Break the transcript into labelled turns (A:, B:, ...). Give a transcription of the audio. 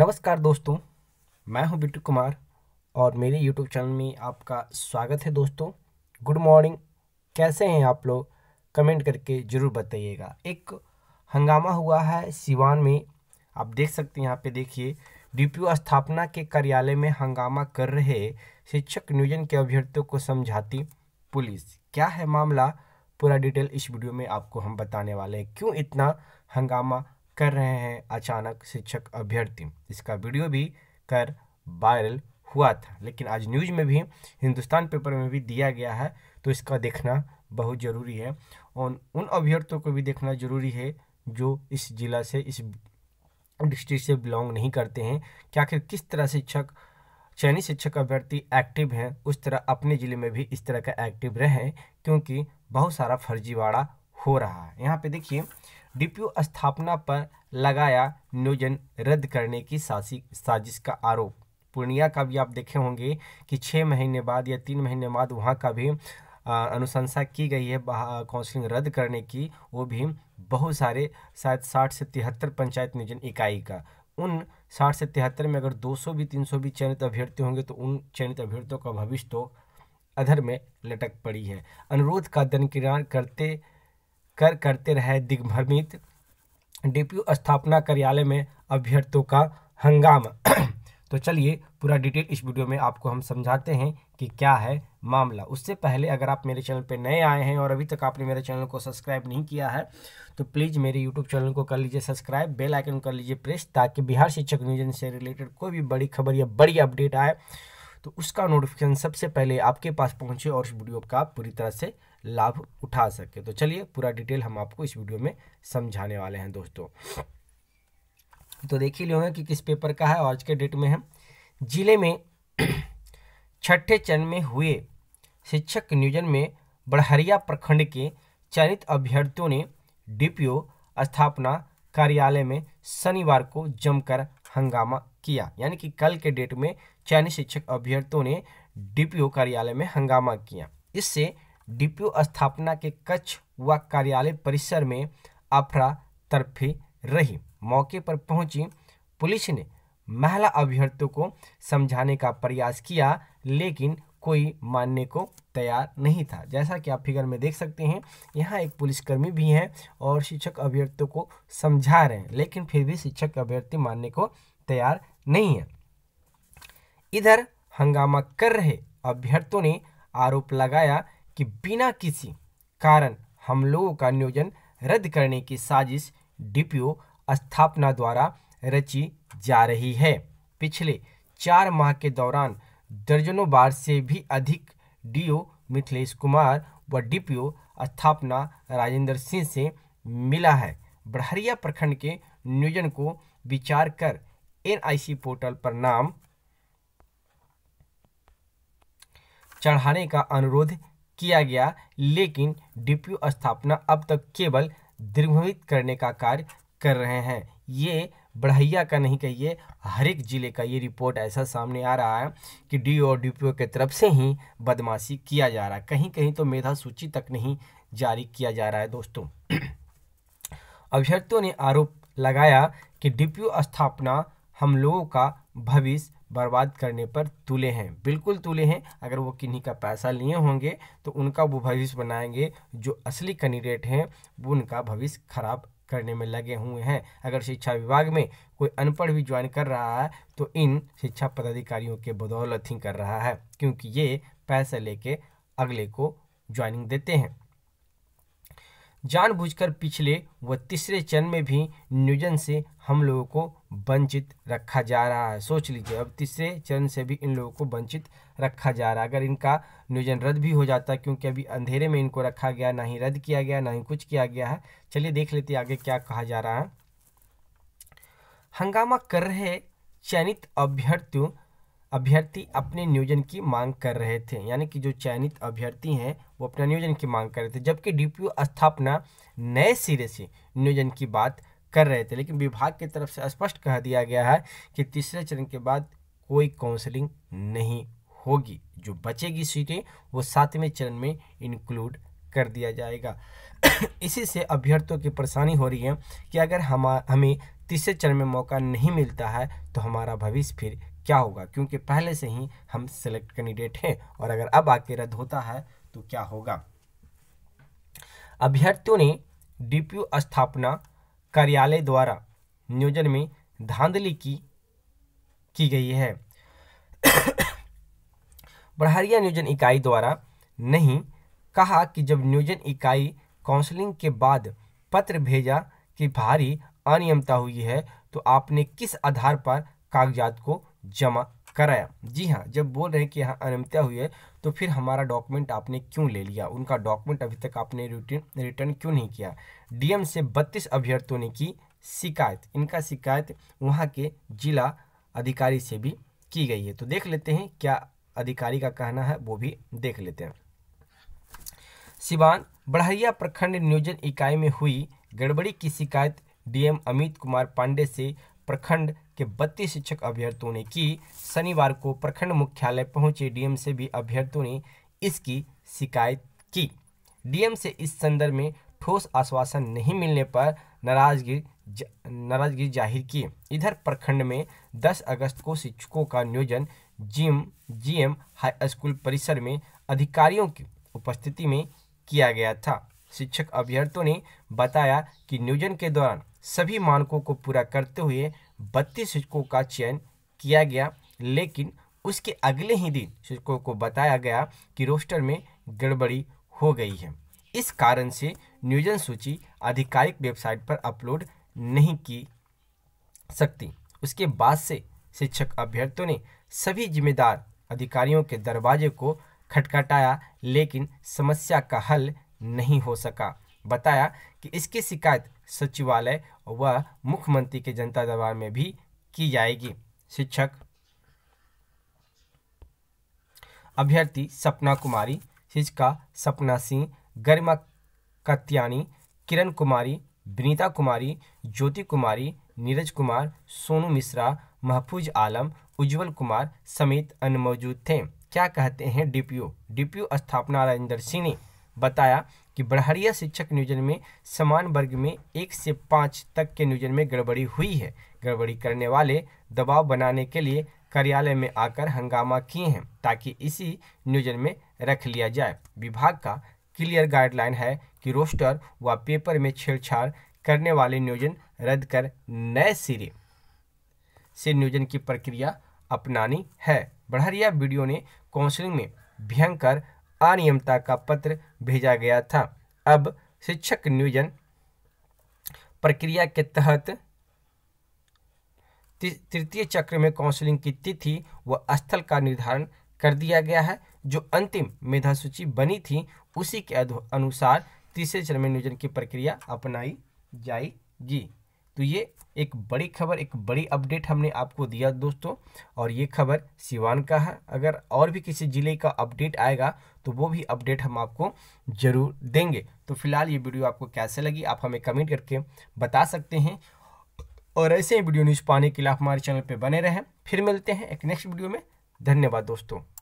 A: नमस्कार दोस्तों मैं हूं बिट्टू कुमार और मेरे यूट्यूब चैनल में आपका स्वागत है दोस्तों गुड मॉर्निंग कैसे हैं आप लोग कमेंट करके ज़रूर बताइएगा एक हंगामा हुआ है सिवान में आप देख सकते हैं यहाँ पे देखिए डी स्थापना के कार्यालय में हंगामा कर रहे शिक्षक नियोजन के अभ्यर्थियों को समझाती पुलिस क्या है मामला पूरा डिटेल इस वीडियो में आपको हम बताने वाले हैं क्यों इतना हंगामा कर रहे हैं अचानक शिक्षक अभ्यर्थी इसका वीडियो भी कर वायरल हुआ था लेकिन आज न्यूज में भी हिंदुस्तान पेपर में भी दिया गया है तो इसका देखना बहुत ज़रूरी है और उन अभ्यर्थियों को भी देखना ज़रूरी है जो इस जिला से इस डिस्ट्रिक्ट से बिलोंग नहीं करते हैं कि आखिर किस तरह शिक्षक चयनित शिक्षक अभ्यर्थी एक्टिव हैं उस तरह अपने ज़िले में भी इस तरह का एक्टिव रहें क्योंकि बहुत सारा फर्जीवाड़ा हो रहा है यहाँ पे देखिए डीपीओ स्थापना पर लगाया नियोजन रद्द करने की साजिश का आरोप पूर्णिया का भी आप देखे होंगे कि छः महीने बाद या तीन महीने बाद वहाँ का भी अनुशंसा की गई है काउंसलिंग रद्द करने की वो भी बहुत सारे शायद साठ से तिहत्तर पंचायत नियोजन इकाई का उन साठ से तिहत्तर में अगर 200 भी 300 भी चयनित अभ्यर्थी होंगे तो उन चयनित अभ्यर्थियों का भविष्य तो अधर में लटक पड़ी है अनुरोध का दनकिरार करते कर करते रहे दिग्भ्रमित डिप्यू स्थापना कार्यालय में अभ्यर्थों का हंगामा तो चलिए पूरा डिटेल इस वीडियो में आपको हम समझाते हैं कि क्या है मामला उससे पहले अगर आप मेरे चैनल पर नए आए हैं और अभी तक आपने मेरे चैनल को सब्सक्राइब नहीं किया है तो प्लीज़ मेरे यूट्यूब चैनल को कर लीजिए सब्सक्राइब बेल आइकन कर लीजिए प्रेस ताकि बिहार शिक्षक नियोजन से रिलेटेड कोई भी बड़ी खबर या बड़ी अपडेट आए तो उसका नोटिफिकेशन सबसे पहले आपके पास पहुँचे और इस वीडियो का पूरी तरह से लाभ उठा सके तो चलिए पूरा डिटेल हम आपको इस वीडियो में समझाने वाले हैं दोस्तों तो देख ही लिया कि किस पेपर का है आज के डेट में हम जिले में छठे चरण में हुए शिक्षक नियोजन में बड़हरिया प्रखंड के चयनित अभ्यर्थियों ने डीपीओ स्थापना कार्यालय में शनिवार को जमकर हंगामा किया यानी कि कल के डेट में चयनित शिक्षक अभ्यर्थियों ने डीपीओ कार्यालय में हंगामा किया इससे डीपीओ स्थापना के कच्छ व कार्यालय परिसर में अफरा तरफी रही मौके पर पहुंची पुलिस ने महिला अभ्यर्थियों को समझाने का प्रयास किया लेकिन कोई मानने को तैयार नहीं था जैसा कि आप फिगर में देख सकते हैं यहाँ एक पुलिसकर्मी भी हैं और शिक्षक अभ्यर्थियों को समझा रहे हैं लेकिन फिर भी शिक्षक अभ्यर्थी मानने को तैयार नहीं है इधर हंगामा कर रहे अभ्यर्थियों ने आरोप लगाया कि बिना किसी कारण हम लोगों का नियोजन रद्द करने की साजिश डीपीओ स्थापना द्वारा रची जा रही है पिछले चार माह के दौरान दर्जनों बार से भी अधिक डीओ मिथिलेश कुमार व डीपीओ स्थापना राजेंद्र सिंह से मिला है बढ़हरिया प्रखंड के नियोजन को विचार कर एनआईसी पोर्टल पर नाम चढ़ाने का अनुरोध किया गया लेकिन डीपीयू स्थापना अब तक केवल द्विगुणित करने का कार्य कर रहे हैं ये बढ़ैया का नहीं कहिए हर एक ज़िले का ये रिपोर्ट ऐसा सामने आ रहा है कि डी और डी के तरफ से ही बदमाशी किया जा रहा है कहीं कहीं तो मेधा सूची तक नहीं जारी किया जा रहा है दोस्तों अभ्यर्थियों ने आरोप लगाया कि डी स्थापना हम लोगों का भविष्य बर्बाद करने पर तुले हैं बिल्कुल तुले हैं अगर वो किन्हीं का पैसा लिए होंगे तो उनका वो भविष्य बनाएंगे जो असली कैंडिडेट हैं वो उनका भविष्य खराब करने में लगे हुए हैं अगर शिक्षा विभाग में कोई अनपढ़ भी ज्वाइन कर रहा है तो इन शिक्षा पदाधिकारियों के बदौलत ही कर रहा है क्योंकि ये पैसे लेके अगले को ज्वाइनिंग देते हैं जानबूझकर पिछले व तीसरे चरण में भी नियोजन से हम लोगों को वंचित रखा जा रहा है सोच लीजिए अब तीसरे चरण से भी इन लोगों को वंचित रखा जा रहा है अगर इनका नियोजन रद्द भी हो जाता है क्योंकि अभी अंधेरे में इनको रखा गया ना ही रद्द किया गया ना ही कुछ किया गया है चलिए देख लेते आगे क्या कहा जा रहा है हंगामा कर रहे चयनित अभ्यर्थियों अभ्यर्थी अपने नियोजन की मांग कर रहे थे यानी कि जो चयनित अभ्यर्थी हैं वो अपना नियोजन की मांग कर रहे थे जबकि डीपीओ स्थापना नए सिरे से नियोजन की बात कर रहे थे लेकिन विभाग की तरफ से स्पष्ट कह दिया गया है कि तीसरे चरण के बाद कोई काउंसलिंग नहीं होगी जो बचेगी सीटें वो सातवें चरण में इंक्लूड कर दिया जाएगा इसी से अभ्यर्थियों की परेशानी हो रही है कि अगर हम हमें तीसरे चरण में मौका नहीं मिलता है तो हमारा भविष्य फिर क्या होगा क्योंकि पहले से ही हम सेलेक्ट कैंडिडेट हैं और अगर अब आके रद्द होता है तो क्या होगा अभ्यर्थियों ने डीपीयू स्थापना कार्यालय द्वारा नियोजन में धांधली की की गई है बढ़ारिया नियोजन इकाई द्वारा नहीं कहा कि जब नियोजन इकाई काउंसलिंग के बाद पत्र भेजा कि भारी अनियमता हुई है तो आपने किस आधार पर कागजात को जमा कराया जी हाँ जब बोल रहे हैं कि यहाँ अनमत्या हुई है तो फिर हमारा डॉक्यूमेंट आपने क्यों ले लिया उनका डॉक्यूमेंट अभी तक आपने रिटर्न रिटर्न क्यों नहीं किया डीएम से बत्तीस अभ्यर्थियों ने की शिकायत इनका शिकायत वहाँ के जिला अधिकारी से भी की गई है तो देख लेते हैं क्या अधिकारी का कहना है वो भी देख लेते हैं सिवान बढ़हरिया प्रखंड नियोजन इकाई में हुई गड़बड़ी की शिकायत डीएम अमित कुमार पांडे से प्रखंड कि बत्तीस शिक्षक अभ्यर्थियों ने की शनिवार को प्रखंड मुख्यालय पहुंचे डीएम से भी अभ्यर्थियों ने इसकी शिकायत की डीएम से इस संदर्भ में ठोस आश्वासन नहीं मिलने पर नाराजगी जा, नाराजगी जाहिर की इधर प्रखंड में 10 अगस्त को शिक्षकों का नियोजन जीएम जीएम हाई स्कूल परिसर में अधिकारियों की उपस्थिति में किया गया था शिक्षक अभ्यर्थियों ने बताया कि नियोजन के दौरान सभी मानकों को पूरा करते हुए बत्तीस शिक्षकों का चयन किया गया लेकिन उसके अगले ही दिन शिक्षकों को बताया गया कि रोस्टर में गड़बड़ी हो गई है इस कारण से नियोजन सूची आधिकारिक वेबसाइट पर अपलोड नहीं की सकती उसके बाद से शिक्षक अभ्यर्थियों ने सभी जिम्मेदार अधिकारियों के दरवाजे को खटखटाया लेकिन समस्या का हल नहीं हो सका बताया कि इसकी शिकायत सचिवालय व मुख्यमंत्री के जनता दरबार में भी की जाएगी शिक्षक अभ्यर्थी सपना कुमारी शिक्षिका सपना सिंह गरिमा कत्यानी किरण कुमारी विनीता कुमारी ज्योति कुमारी नीरज कुमार सोनू मिश्रा महफूज आलम उज्जवल कुमार समेत अन्य मौजूद थे क्या कहते हैं डीपीओ डीपीओ स्थापना राजेंद्र सिंह ने बताया कि बढ़हरिया शिक्षक नियोजन में समान वर्ग में एक से पाँच तक के नियोजन में गड़बड़ी हुई है गड़बड़ी करने वाले दबाव बनाने के लिए कार्यालय में आकर हंगामा किए हैं ताकि इसी नियोजन में रख लिया जाए विभाग का क्लियर गाइडलाइन है कि रोस्टर व पेपर में छेड़छाड़ करने वाले नियोजन रद्द कर नए सिरे से नियोजन की प्रक्रिया अपनानी है बढ़हरिया वीडियो ने काउंसलिंग में भयंकर अनियमता का पत्र भेजा गया था अब शिक्षक नियोजन प्रक्रिया के तहत तृतीय चक्र में काउंसलिंग की तिथि व स्थल का निर्धारण कर दिया गया है जो अंतिम मेधा सूची बनी थी उसी के अनुसार तीसरे चरण में नियोजन की प्रक्रिया अपनाई जाएगी तो ये एक बड़ी खबर एक बड़ी अपडेट हमने आपको दिया दोस्तों और ये खबर सिवान का है अगर और भी किसी ज़िले का अपडेट आएगा तो वो भी अपडेट हम आपको ज़रूर देंगे तो फिलहाल ये वीडियो आपको कैसे लगी आप हमें कमेंट करके बता सकते हैं और ऐसे ही वीडियो न्यूज़ पाने के लिए आप हमारे चैनल पर बने रहें फिर मिलते हैं एक नेक्स्ट वीडियो में धन्यवाद दोस्तों